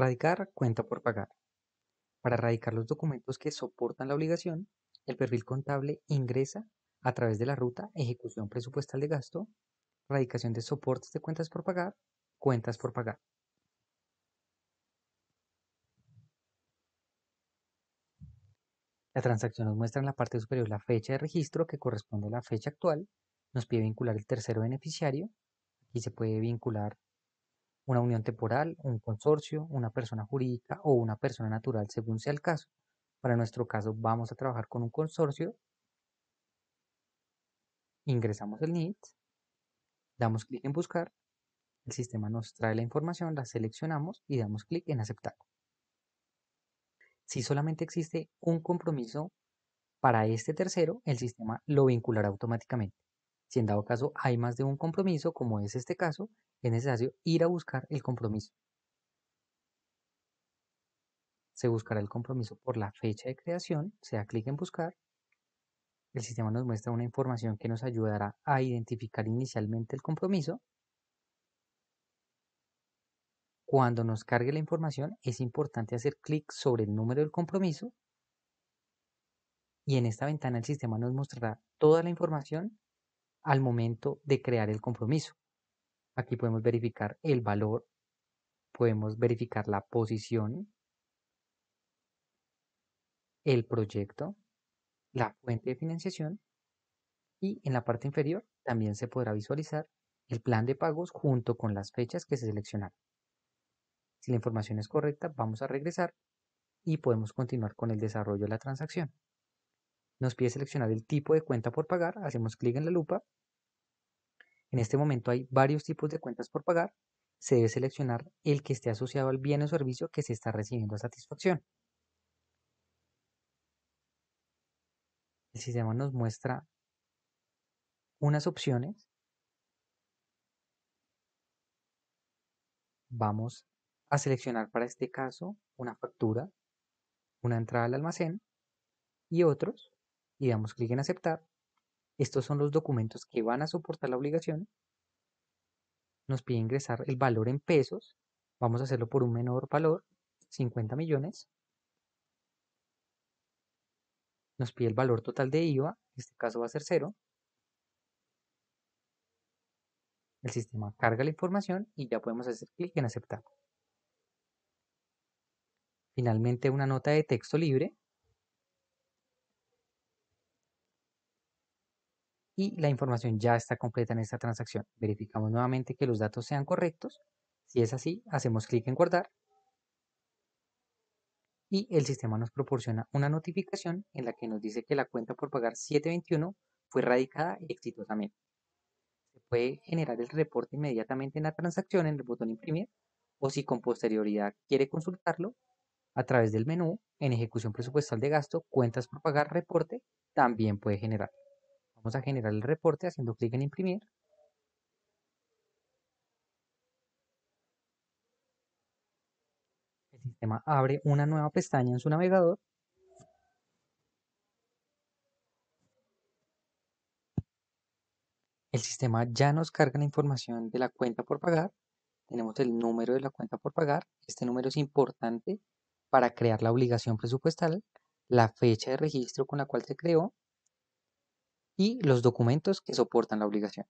Radicar cuenta por pagar. Para radicar los documentos que soportan la obligación, el perfil contable ingresa a través de la ruta Ejecución Presupuestal de Gasto, Radicación de Soportes de Cuentas por Pagar, Cuentas por Pagar. La transacción nos muestra en la parte superior la fecha de registro que corresponde a la fecha actual, nos pide vincular el tercero beneficiario, aquí se puede vincular una unión temporal, un consorcio, una persona jurídica o una persona natural según sea el caso. Para nuestro caso vamos a trabajar con un consorcio. Ingresamos el NIT, damos clic en buscar, el sistema nos trae la información, la seleccionamos y damos clic en aceptar. Si solamente existe un compromiso para este tercero, el sistema lo vinculará automáticamente. Si en dado caso hay más de un compromiso, como es este caso, es necesario ir a buscar el compromiso. Se buscará el compromiso por la fecha de creación, se da clic en buscar. El sistema nos muestra una información que nos ayudará a identificar inicialmente el compromiso. Cuando nos cargue la información es importante hacer clic sobre el número del compromiso y en esta ventana el sistema nos mostrará toda la información al momento de crear el compromiso. Aquí podemos verificar el valor, podemos verificar la posición, el proyecto, la fuente de financiación y en la parte inferior también se podrá visualizar el plan de pagos junto con las fechas que se seleccionaron. Si la información es correcta, vamos a regresar y podemos continuar con el desarrollo de la transacción. Nos pide seleccionar el tipo de cuenta por pagar, hacemos clic en la lupa. En este momento hay varios tipos de cuentas por pagar. Se debe seleccionar el que esté asociado al bien o servicio que se está recibiendo a satisfacción. El sistema nos muestra unas opciones. Vamos a seleccionar para este caso una factura, una entrada al almacén y otros y damos clic en aceptar. Estos son los documentos que van a soportar la obligación. Nos pide ingresar el valor en pesos. Vamos a hacerlo por un menor valor, 50 millones. Nos pide el valor total de IVA, en este caso va a ser cero. El sistema carga la información y ya podemos hacer clic en aceptar. Finalmente una nota de texto libre y la información ya está completa en esta transacción. Verificamos nuevamente que los datos sean correctos. Si es así, hacemos clic en guardar y el sistema nos proporciona una notificación en la que nos dice que la cuenta por pagar 721 fue radicada exitosamente. Se puede generar el reporte inmediatamente en la transacción en el botón imprimir o si con posterioridad quiere consultarlo a través del menú en ejecución presupuestal de gasto, cuentas por pagar, reporte, también puede generar. Vamos a generar el reporte haciendo clic en imprimir. El sistema abre una nueva pestaña en su navegador. El sistema ya nos carga la información de la cuenta por pagar. Tenemos el número de la cuenta por pagar. Este número es importante para crear la obligación presupuestal, la fecha de registro con la cual se creó y los documentos que soportan la obligación.